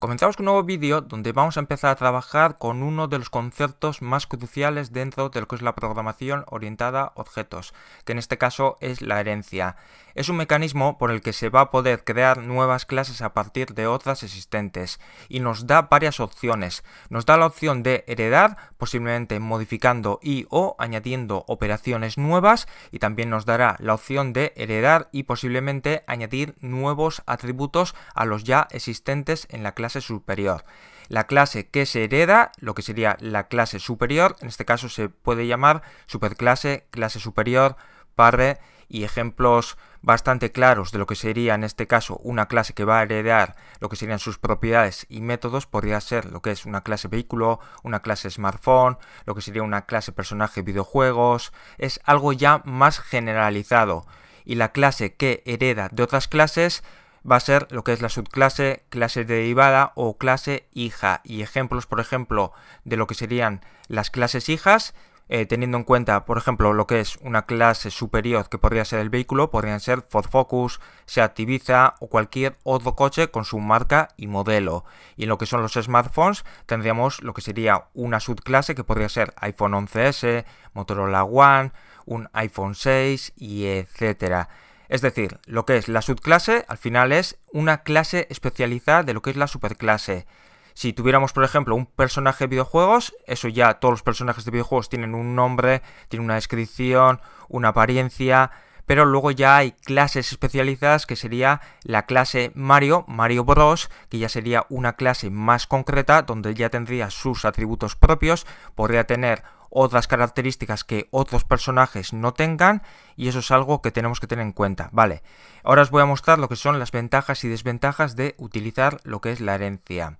Comenzamos con un nuevo vídeo donde vamos a empezar a trabajar con uno de los conceptos más cruciales dentro de lo que es la programación orientada a objetos, que en este caso es la herencia. Es un mecanismo por el que se va a poder crear nuevas clases a partir de otras existentes y nos da varias opciones. Nos da la opción de heredar, posiblemente modificando y o añadiendo operaciones nuevas y también nos dará la opción de heredar y posiblemente añadir nuevos atributos a los ya existentes en la clase superior. La clase que se hereda, lo que sería la clase superior, en este caso se puede llamar superclase, clase superior, padre y ejemplos bastante claros de lo que sería en este caso una clase que va a heredar lo que serían sus propiedades y métodos podría ser lo que es una clase vehículo, una clase smartphone, lo que sería una clase personaje videojuegos, es algo ya más generalizado y la clase que hereda de otras clases va a ser lo que es la subclase, clase derivada o clase hija. Y ejemplos, por ejemplo, de lo que serían las clases hijas, eh, teniendo en cuenta, por ejemplo, lo que es una clase superior que podría ser el vehículo, podrían ser Ford Focus, Seat Ibiza o cualquier otro coche con su marca y modelo. Y en lo que son los smartphones, tendríamos lo que sería una subclase que podría ser iPhone 11S, Motorola One, un iPhone 6 y etcétera. Es decir, lo que es la subclase al final es una clase especializada de lo que es la superclase. Si tuviéramos, por ejemplo, un personaje de videojuegos, eso ya todos los personajes de videojuegos tienen un nombre, tienen una descripción, una apariencia, pero luego ya hay clases especializadas que sería la clase Mario, Mario Bros, que ya sería una clase más concreta donde ya tendría sus atributos propios, podría tener otras características que otros personajes no tengan y eso es algo que tenemos que tener en cuenta. Vale, ahora os voy a mostrar lo que son las ventajas y desventajas de utilizar lo que es la herencia.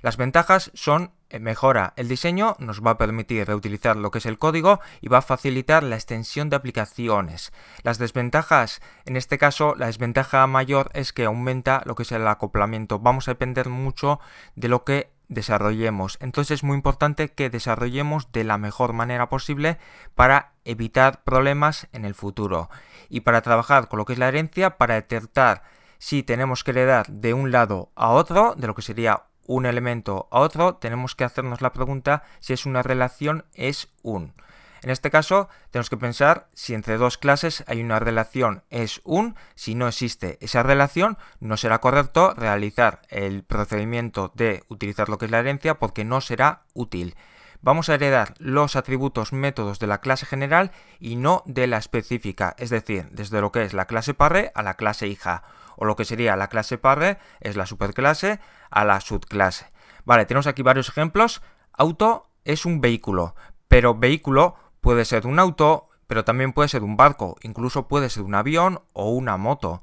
Las ventajas son eh, mejora el diseño, nos va a permitir reutilizar lo que es el código y va a facilitar la extensión de aplicaciones. Las desventajas, en este caso la desventaja mayor es que aumenta lo que es el acoplamiento. Vamos a depender mucho de lo que desarrollemos. Entonces es muy importante que desarrollemos de la mejor manera posible para evitar problemas en el futuro. Y para trabajar con lo que es la herencia, para detectar si tenemos que heredar de un lado a otro, de lo que sería un elemento a otro, tenemos que hacernos la pregunta si es una relación, es un. En este caso, tenemos que pensar si entre dos clases hay una relación es un, si no existe esa relación, no será correcto realizar el procedimiento de utilizar lo que es la herencia porque no será útil. Vamos a heredar los atributos métodos de la clase general y no de la específica, es decir, desde lo que es la clase parre a la clase hija, o lo que sería la clase parre es la superclase a la subclase. Vale, tenemos aquí varios ejemplos. Auto es un vehículo, pero vehículo Puede ser un auto, pero también puede ser un barco, incluso puede ser un avión o una moto.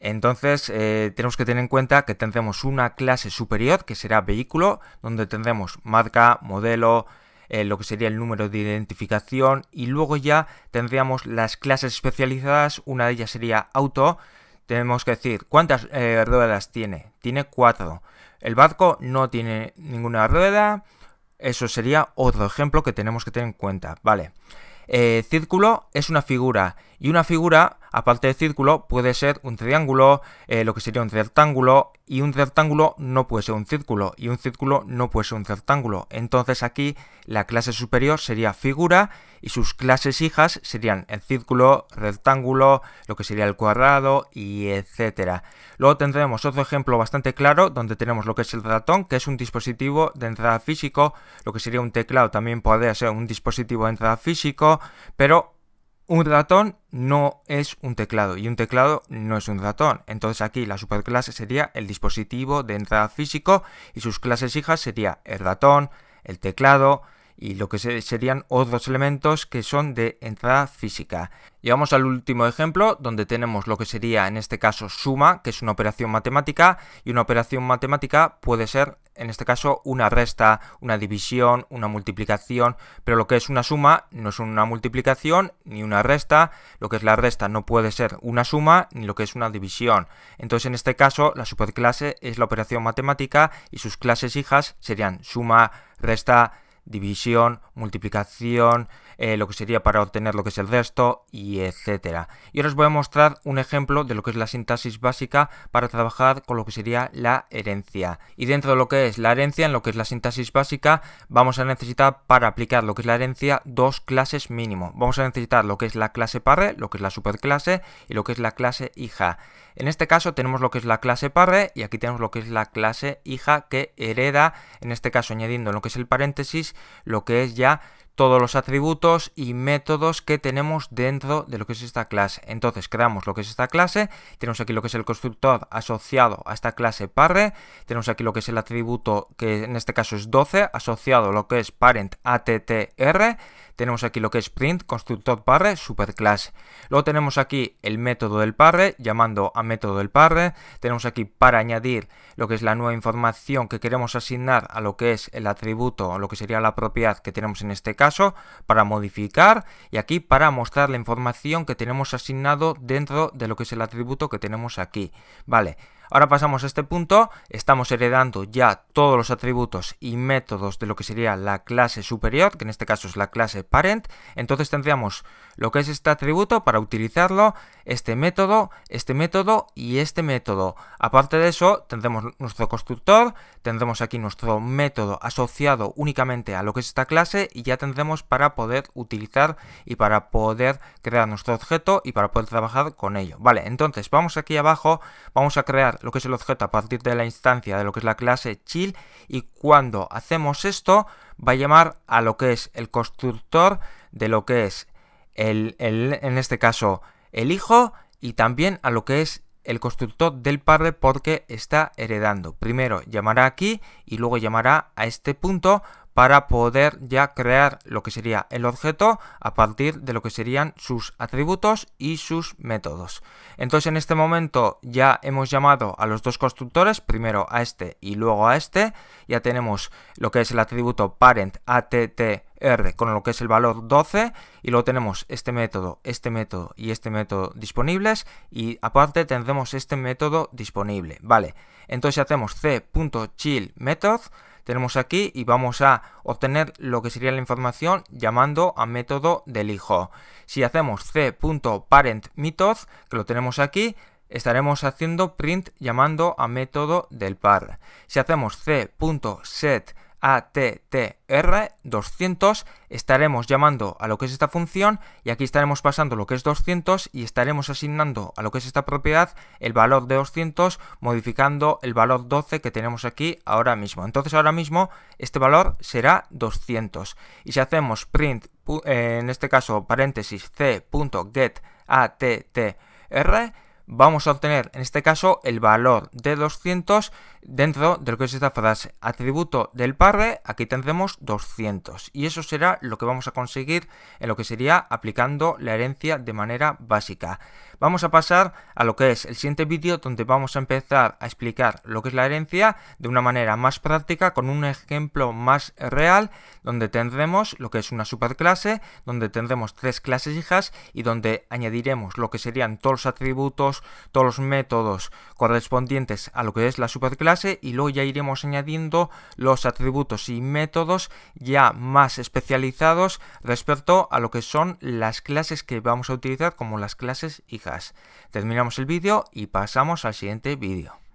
Entonces eh, tenemos que tener en cuenta que tendremos una clase superior que será vehículo, donde tendremos marca, modelo, eh, lo que sería el número de identificación y luego ya tendríamos las clases especializadas, una de ellas sería auto, tenemos que decir cuántas eh, ruedas tiene, tiene cuatro. El barco no tiene ninguna rueda, eso sería otro ejemplo que tenemos que tener en cuenta, ¿vale? Eh, círculo es una figura y una figura, aparte de círculo, puede ser un triángulo, eh, lo que sería un rectángulo, y un rectángulo no puede ser un círculo, y un círculo no puede ser un rectángulo. Entonces aquí la clase superior sería figura y sus clases hijas serían el círculo, rectángulo, lo que sería el cuadrado, y etcétera. Luego tendremos otro ejemplo bastante claro donde tenemos lo que es el ratón, que es un dispositivo de entrada físico, lo que sería un teclado también podría ser un dispositivo de entrada físico, pero un ratón no es un teclado y un teclado no es un ratón. Entonces aquí la superclase sería el dispositivo de entrada físico y sus clases hijas sería el ratón, el teclado, y lo que serían otros elementos que son de entrada física. Llegamos al último ejemplo donde tenemos lo que sería en este caso suma, que es una operación matemática y una operación matemática puede ser en este caso una resta, una división, una multiplicación, pero lo que es una suma no es una multiplicación ni una resta, lo que es la resta no puede ser una suma ni lo que es una división. Entonces en este caso la superclase es la operación matemática y sus clases hijas serían suma, resta, división, multiplicación, lo que sería para obtener lo que es el resto, y etcétera. Y ahora os voy a mostrar un ejemplo de lo que es la sintaxis básica para trabajar con lo que sería la herencia. Y dentro de lo que es la herencia, en lo que es la sintaxis básica, vamos a necesitar para aplicar lo que es la herencia dos clases mínimo. Vamos a necesitar lo que es la clase parre, lo que es la superclase y lo que es la clase hija. En este caso tenemos lo que es la clase parre y aquí tenemos lo que es la clase hija que hereda, en este caso añadiendo lo que es el paréntesis, lo que es ya todos los atributos y métodos que tenemos dentro de lo que es esta clase. Entonces creamos lo que es esta clase, tenemos aquí lo que es el constructor asociado a esta clase parre, tenemos aquí lo que es el atributo que en este caso es 12, asociado a lo que es parent attr, tenemos aquí lo que es print, constructor parre, superclase. Luego tenemos aquí el método del parre, llamando a método del parre, tenemos aquí para añadir lo que es la nueva información que queremos asignar a lo que es el atributo, o lo que sería la propiedad que tenemos en este caso, para modificar y aquí para mostrar la información que tenemos asignado dentro de lo que es el atributo que tenemos aquí. Vale, Ahora pasamos a este punto, estamos heredando ya todos los atributos y métodos de lo que sería la clase superior, que en este caso es la clase parent, entonces tendríamos lo que es este atributo para utilizarlo, este método, este método y este método. Aparte de eso, tendremos nuestro constructor, tendremos aquí nuestro método asociado únicamente a lo que es esta clase y ya tendremos para poder utilizar y para poder crear nuestro objeto y para poder trabajar con ello. Vale, entonces vamos aquí abajo, vamos a crear lo que es el objeto a partir de la instancia de lo que es la clase chill y cuando hacemos esto va a llamar a lo que es el constructor de lo que es el, el, en este caso el hijo y también a lo que es el constructor del padre porque está heredando. Primero llamará aquí y luego llamará a este punto para poder ya crear lo que sería el objeto a partir de lo que serían sus atributos y sus métodos. Entonces en este momento ya hemos llamado a los dos constructores, primero a este y luego a este, ya tenemos lo que es el atributo parent ATTR con lo que es el valor 12 y luego tenemos este método, este método y este método disponibles y aparte tendremos este método disponible, ¿vale? Entonces hacemos c.chill method tenemos aquí y vamos a obtener lo que sería la información llamando a método del hijo. Si hacemos c.parentMethod, que lo tenemos aquí, estaremos haciendo print llamando a método del par. Si hacemos c.set attr200 estaremos llamando a lo que es esta función y aquí estaremos pasando lo que es 200 y estaremos asignando a lo que es esta propiedad el valor de 200 modificando el valor 12 que tenemos aquí ahora mismo. Entonces ahora mismo este valor será 200 y si hacemos print eh, en este caso paréntesis c.get vamos a obtener en este caso el valor de 200 dentro de lo que es esta frase. Atributo del parre, aquí tendremos 200 y eso será lo que vamos a conseguir en lo que sería aplicando la herencia de manera básica. Vamos a pasar a lo que es el siguiente vídeo donde vamos a empezar a explicar lo que es la herencia de una manera más práctica con un ejemplo más real donde tendremos lo que es una superclase, donde tendremos tres clases hijas y donde añadiremos lo que serían todos los atributos, todos los métodos correspondientes a lo que es la superclase y luego ya iremos añadiendo los atributos y métodos ya más especializados respecto a lo que son las clases que vamos a utilizar como las clases hijas. Terminamos el vídeo y pasamos al siguiente vídeo.